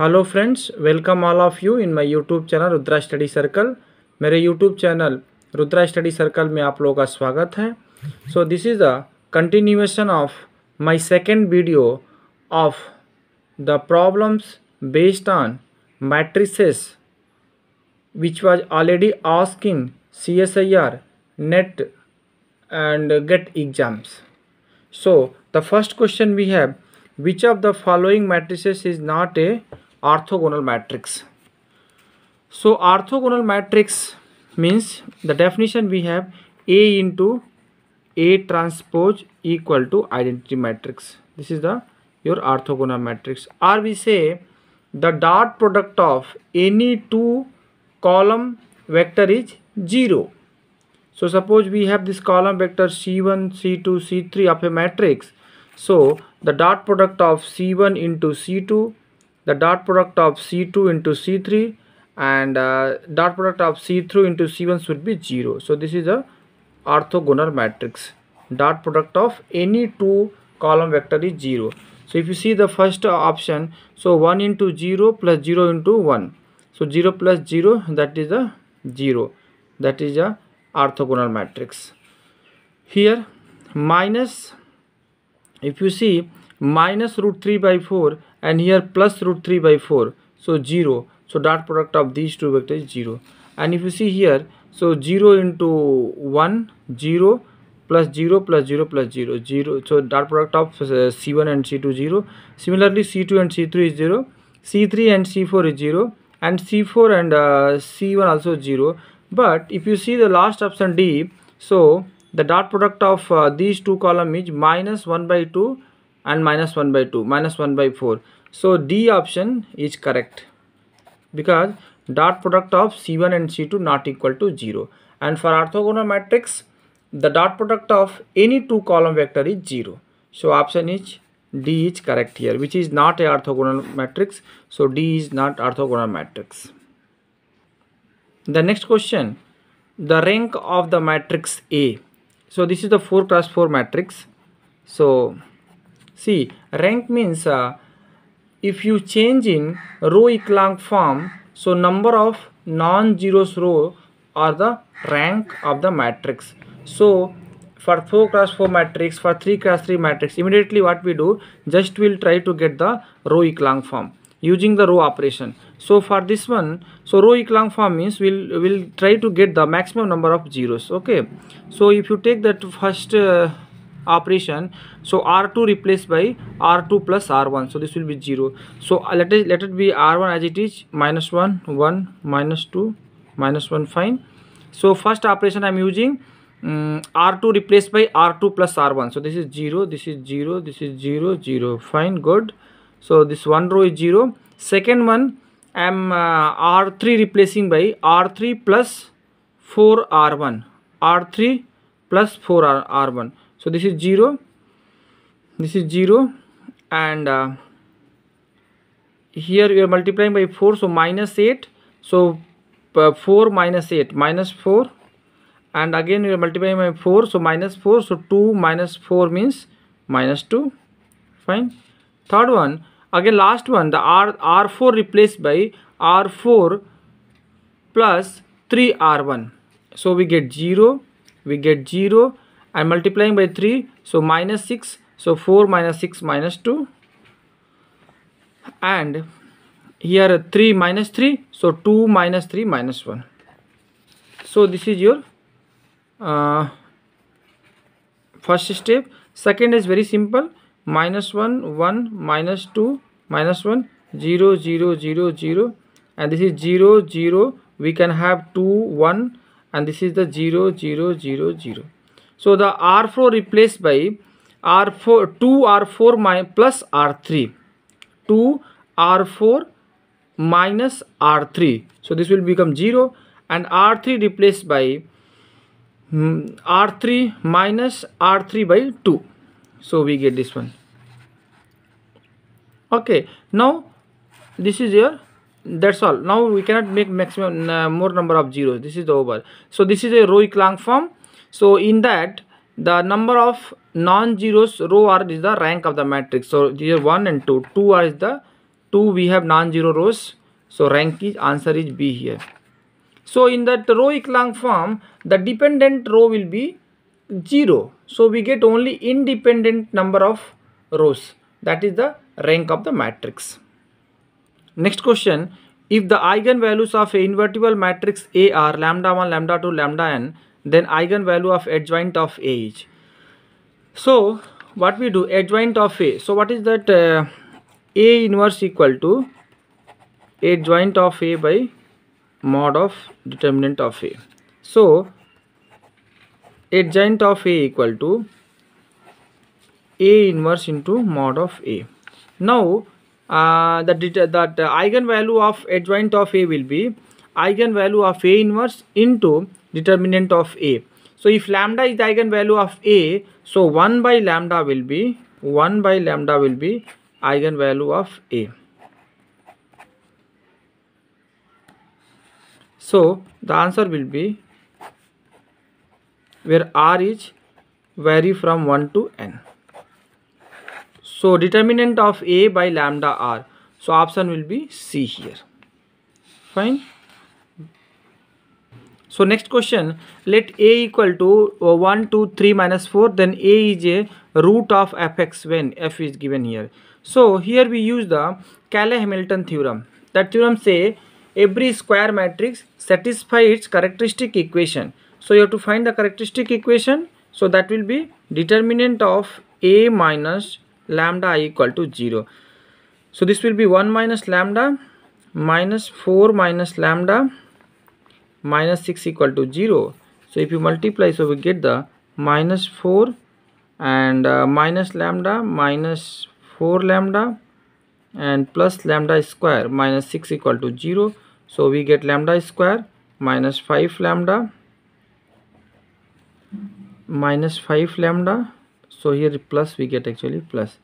Hello friends welcome all of you in my YouTube channel Rudra study circle मेरे YouTube channel Rudra study circle में आप लोगों का स्वागत है so this is the continuation of my second video of the problems based on matrices which was already ask in C S I R NET and GATE exams so the first question we have which of the following matrices is not a orthogonal matrix so orthogonal matrix means the definition we have a into a transpose equal to identity matrix this is the your orthogonal matrix or we say the dot product of any two column vector is zero so suppose we have this column vector c1 c2 c3 of a matrix so the dot product of c1 into c2 the dot product of C2 into C3 and uh, dot product of C3 into C1 should be 0. So this is a orthogonal matrix. Dot product of any two column vector is 0. So if you see the first option, so 1 into 0 plus 0 into 1. So 0 plus 0 that is a 0. That is a orthogonal matrix. Here minus if you see minus root 3 by 4 and here plus root 3 by 4 so 0 so dot product of these two vectors is 0 and if you see here so 0 into 1 0 plus 0 plus 0 plus 0 0 so dot product of uh, c1 and c2 0 similarly c2 and c3 is 0 c3 and c4 is 0 and c4 and uh, c1 also 0 but if you see the last option d so the dot product of uh, these two column is minus 1 by 2 and minus 1 by 2 minus 1 by 4 so D option is correct because dot product of C1 and C2 not equal to 0 and for orthogonal matrix the dot product of any two column vector is 0 so option is D is correct here which is not a orthogonal matrix so D is not orthogonal matrix the next question the rank of the matrix A so this is the 4 cross 4 matrix so See, rank means uh, if you change in row echelon form, so number of non-zeros row are the rank of the matrix. So, for 4 cross 4 matrix, for 3 cross 3 matrix, immediately what we do, just we'll try to get the row echelon form using the row operation. So for this one, so row echelon form means we'll, we'll try to get the maximum number of zeros. Okay. So if you take that first uh, operation so r2 replaced by r2 plus r1 so this will be 0 so uh, let it let it be r1 as it is minus 1 1 minus 2 minus 1 fine so first operation i'm using um, r2 replaced by r2 plus r1 so this is 0 this is 0 this is 0 0 fine good so this one row is 0 second one i'm uh, r3 replacing by r3 plus 4r1 r3 plus 4r1 so this is 0 this is 0 and uh, here we are multiplying by 4 so minus 8 so uh, 4 minus 8 minus 4 and again we are multiplying by 4 so minus 4 so 2 minus 4 means minus 2 fine third one again last one the r r4 replaced by r4 plus 3r1 so we get 0 we get 0 I'm multiplying by 3 so minus 6 so 4 minus 6 minus 2 and here 3 minus 3 so 2 minus 3 minus 1 so this is your uh, first step second is very simple minus 1 1 minus 2 minus 1 0 0 0 0 and this is 0 0 we can have 2 1 and this is the 0 0 0 0 so the R4 replaced by R4 2 R4 minus plus R3 2 R4 minus R3 so this will become 0 and R3 replaced by hmm, R3 minus R3 by 2 so we get this one okay now this is your that's all now we cannot make maximum uh, more number of zeros this is over so this is a Roy-Klang form so in that the number of non-zeros row r is the rank of the matrix so here 1 and 2 2 are is the 2 we have non-zero rows so rank is answer is b here so in that row echelon form the dependent row will be 0 so we get only independent number of rows that is the rank of the matrix next question if the eigenvalues of a invertible matrix a are lambda 1 lambda 2 lambda n then eigenvalue of adjoint of A is. So what we do adjoint of A. So what is that uh, A inverse equal to adjoint of A by mod of determinant of A. So adjoint of A equal to A inverse into mod of A. Now uh, the, that uh, eigenvalue of adjoint of A will be eigenvalue of A inverse into determinant of A. So if lambda is the eigenvalue of A, so 1 by lambda will be 1 by lambda will be eigenvalue of A. So the answer will be where R is vary from 1 to n. So determinant of A by lambda R. So option will be C here. Fine so next question let a equal to uh, 1 2 3 minus 4 then a is a root of fx when f is given here so here we use the Cayley Hamilton theorem that theorem say every square matrix satisfies its characteristic equation so you have to find the characteristic equation so that will be determinant of a minus lambda i equal to 0 so this will be 1 minus lambda minus 4 minus lambda minus 6 equal to 0 so if you multiply so we get the minus 4 and uh, minus lambda minus 4 lambda and plus lambda square minus 6 equal to 0 so we get lambda square minus 5 lambda minus 5 lambda so here plus we get actually plus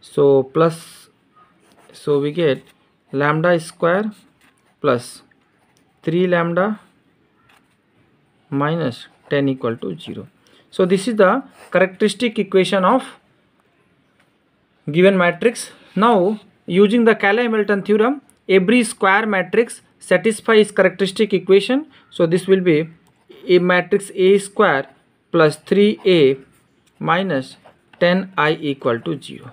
so plus so we get lambda square plus 3 lambda minus 10 equal to 0. So this is the characteristic equation of given matrix. Now using the Cayley-Hamilton theorem, every square matrix satisfies characteristic equation. So this will be a matrix A square plus 3A minus 10I equal to 0.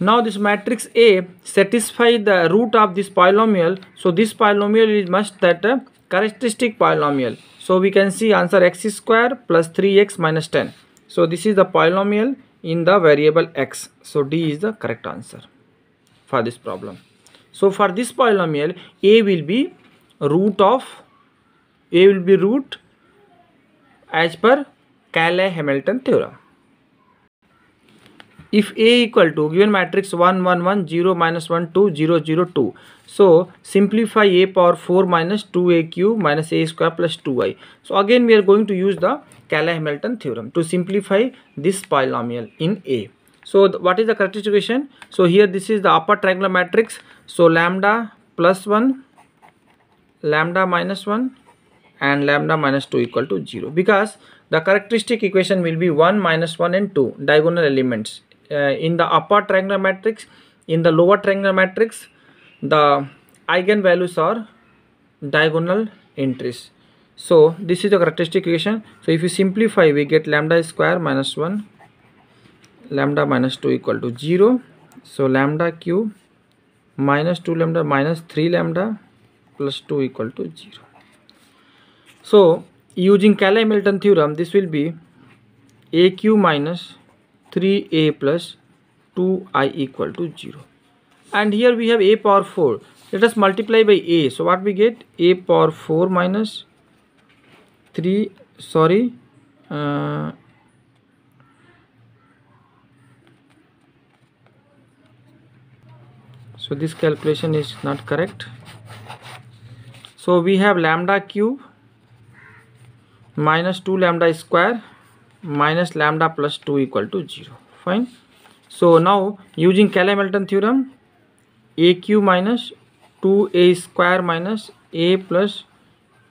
Now this matrix A satisfies the root of this polynomial. So this polynomial is much that uh, characteristic polynomial so we can see answer x square plus 3x minus 10 so this is the polynomial in the variable x so d is the correct answer for this problem so for this polynomial a will be root of a will be root as per Cayley-Hamilton theorem if A equal to given matrix 1, 1, 1, 0, minus 1, 2, 0, 0, 2. So simplify A power 4 minus 2A cube minus A square plus 2i. So again we are going to use the Cayley-Hamilton theorem to simplify this polynomial in A. So what is the correct equation? So here this is the upper triangular matrix. So lambda plus 1, lambda minus 1 and lambda minus 2 equal to 0 because the characteristic equation will be 1 minus 1 and 2 diagonal elements uh, in the upper triangular matrix in the lower triangular matrix the eigenvalues are diagonal entries so this is the characteristic equation so if you simplify we get lambda square minus 1 lambda minus 2 equal to 0 so lambda cube minus 2 lambda minus 3 lambda plus 2 equal to 0 so using Cayley-Hamilton theorem this will be aq minus 3a plus 2i equal to 0 and here we have a power 4 let us multiply by a so what we get a power 4 minus 3 sorry uh, so this calculation is not correct so we have lambda cube minus 2 lambda square minus lambda plus 2 equal to 0 fine so now using Cayley Hamilton theorem a q minus 2a square minus a plus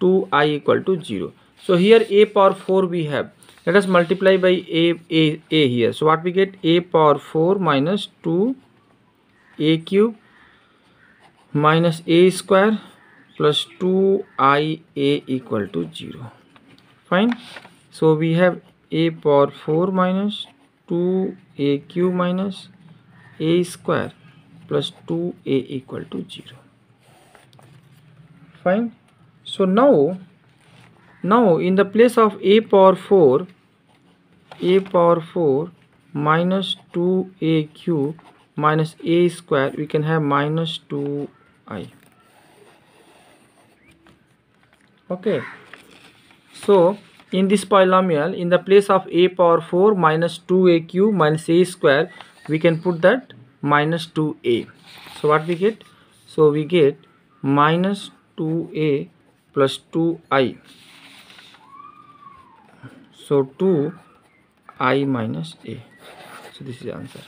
2i equal to 0 so here a power 4 we have let us multiply by a a a here so what we get a power 4 minus 2 a cube minus a square plus i a equal to 0 fine so we have a power 4 minus 2a cube minus a square plus 2a equal to 0 fine so now now in the place of a power 4 a power 4 minus 2a cube minus a square we can have minus 2i okay so in this polynomial in the place of a power 4 minus 2a cube minus a square we can put that minus 2a so what we get so we get minus 2a plus 2i so 2i minus a so this is the answer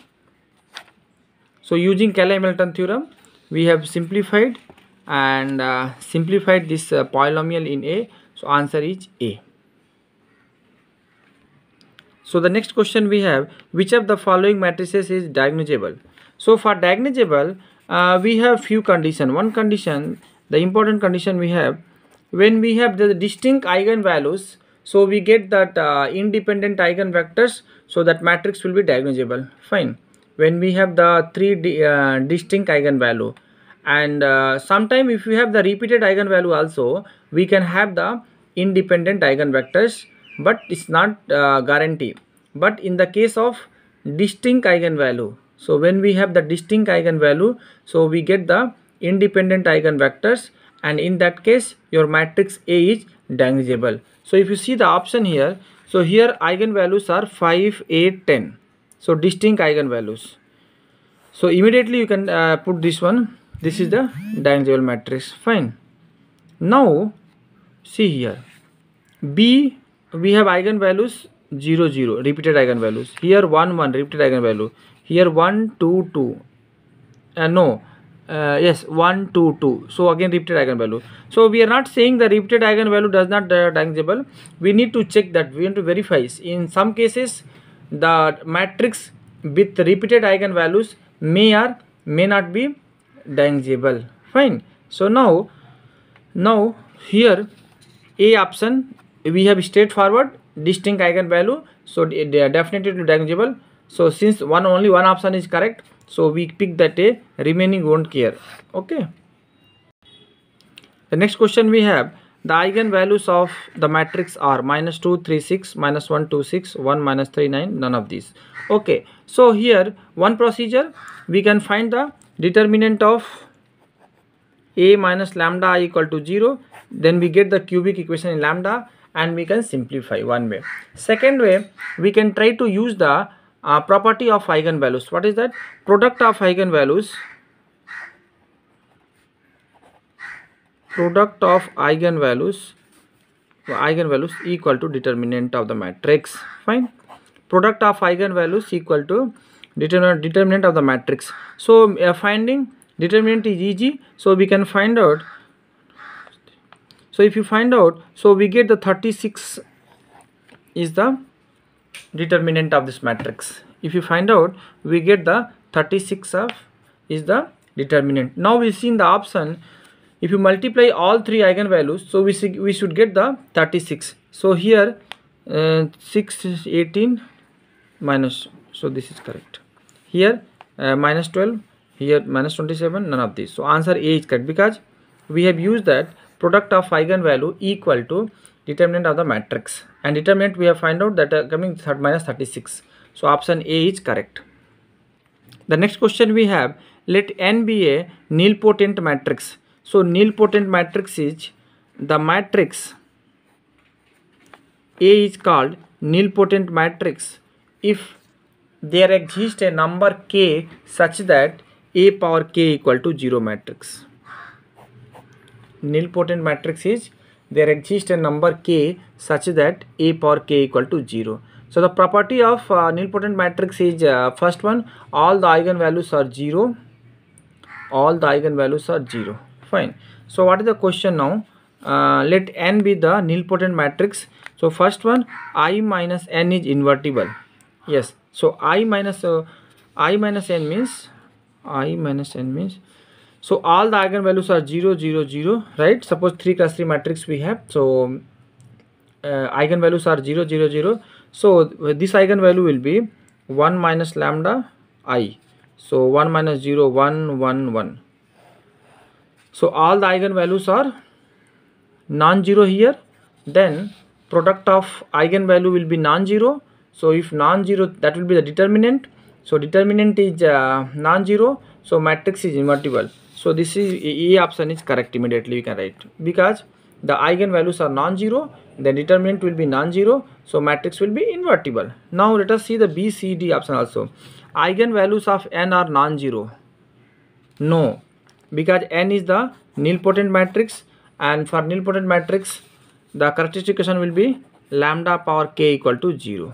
so using Cayley-Hamilton theorem we have simplified and uh, simplified this uh, polynomial in a so answer is a so the next question we have, which of the following matrices is diagnosable? So for diagnosable, uh, we have few condition. One condition, the important condition we have, when we have the distinct eigenvalues, so we get that uh, independent eigenvectors, so that matrix will be diagnosable. Fine. When we have the three di uh, distinct eigenvalue, and uh, sometime if we have the repeated eigenvalue also, we can have the independent eigenvectors but it's not uh, guarantee but in the case of distinct eigenvalue so when we have the distinct eigenvalue so we get the independent eigenvectors and in that case your matrix A is diagonalizable. so if you see the option here so here eigenvalues are 5 8 10 so distinct eigenvalues so immediately you can uh, put this one this is the diagonal matrix fine now see here B we have eigenvalues 0 0 repeated eigenvalues here 1 1 repeated eigenvalue here 1 2 2 uh, no uh, yes 1 2 2 so again repeated eigenvalue so we are not saying the repeated eigenvalue does not uh, tangible we need to check that we need to verify in some cases the matrix with repeated eigenvalues may or may not be tangible fine so now now here a option we have straightforward distinct eigenvalue so they are definitely diagnosable so since one only one option is correct so we pick that a remaining won't care okay the next question we have the eigenvalues of the matrix are minus 2, 3, 6, minus 1, 2, 6, 1, minus 3, 9, none of these. Okay, so here one procedure we can find the determinant of a minus lambda i equal to 0 then we get the cubic equation in lambda and we can simplify one way second way we can try to use the uh, property of eigenvalues what is that product of eigenvalues product of eigenvalues eigenvalues equal to determinant of the matrix fine product of eigenvalues equal to determinant determinant of the matrix so uh, finding determinant is easy so we can find out so if you find out so we get the 36 is the determinant of this matrix if you find out we get the 36 of is the determinant now we see in the option if you multiply all three eigenvalues so we see, we should get the 36 so here uh, 6 is 18 minus so this is correct here uh, minus 12 here minus 27 none of these so answer a is correct because we have used that product of eigenvalue equal to determinant of the matrix and determinant we have find out that uh, coming third minus 36 so option a is correct the next question we have let n be a nilpotent matrix so nilpotent matrix is the matrix a is called nilpotent matrix if there exists a number k such that a power k equal to 0 matrix nilpotent matrix is there exists a number k such that a power k equal to 0. So the property of uh, nilpotent matrix is uh, first one all the eigenvalues are 0 all the eigenvalues are 0 fine. So what is the question now uh, let n be the nilpotent matrix so first one i minus n is invertible yes so i minus uh, i minus n means i minus n means so all the eigenvalues are 0, 0, 0, right? Suppose 3 cross 3 matrix we have. So uh, eigenvalues are 0, 0, 0. So this eigenvalue will be 1 minus lambda i. So 1 minus 0, 1, 1, 1. So all the eigenvalues are non-zero here. Then product of eigenvalue will be non-zero. So if non-zero, that will be the determinant. So determinant is uh, non-zero. So matrix is invertible. So this is E option is correct immediately we can write because the eigenvalues are non-zero the determinant will be non-zero so matrix will be invertible. Now let us see the B, C, D option also. Eigenvalues of n are non-zero. No because n is the nilpotent matrix and for nilpotent matrix the characteristic equation will be lambda power k equal to 0.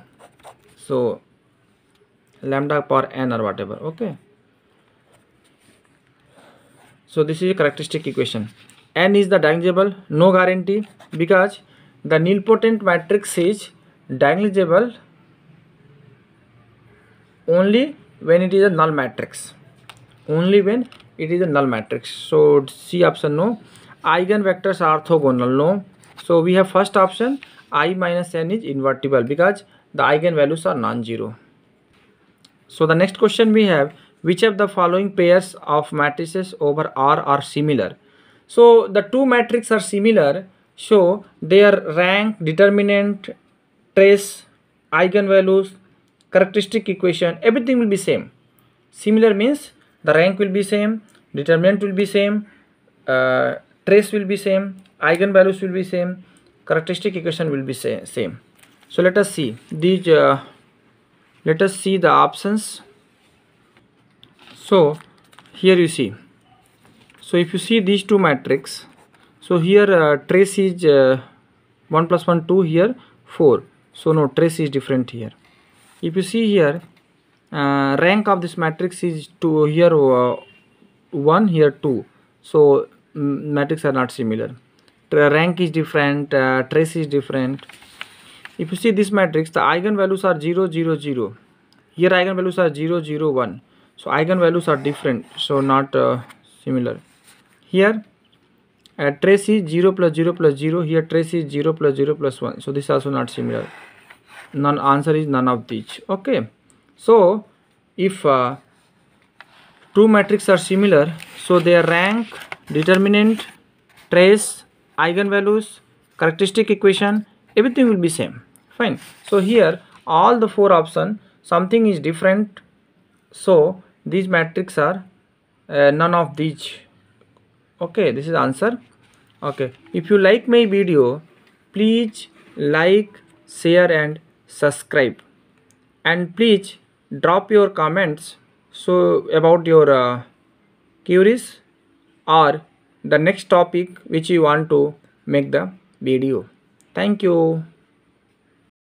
So lambda power n or whatever okay so this is a characteristic equation n is the diagonalizable no guarantee because the nilpotent matrix is diagonalizable only when it is a null matrix only when it is a null matrix so c option no eigen vectors are orthogonal no so we have first option i minus n is invertible because the eigenvalues are non-zero so the next question we have which of the following pairs of matrices over R are similar? So the two matrices are similar. So their rank, determinant, trace, eigenvalues, characteristic equation, everything will be same. Similar means the rank will be same, determinant will be same, uh, trace will be same, eigenvalues will be same, characteristic equation will be same. So let us see these. Uh, let us see the options so here you see so if you see these two matrix so here uh, trace is uh, 1 plus 1 2 here 4 so no trace is different here if you see here uh, rank of this matrix is 2 here uh, 1 here 2 so matrix are not similar Tra rank is different uh, trace is different if you see this matrix the eigenvalues are 0 0 0 here eigenvalues are 0 0 1 so eigenvalues are different so not uh, similar here uh, trace is 0 plus 0 plus 0 here trace is 0 plus 0 plus 1 so this also not similar none answer is none of these okay so if uh, two matrices are similar so their rank determinant trace eigenvalues characteristic equation everything will be same fine so here all the four option something is different so these matrix are uh, none of these okay this is answer okay if you like my video please like share and subscribe and please drop your comments so about your uh, queries or the next topic which you want to make the video thank you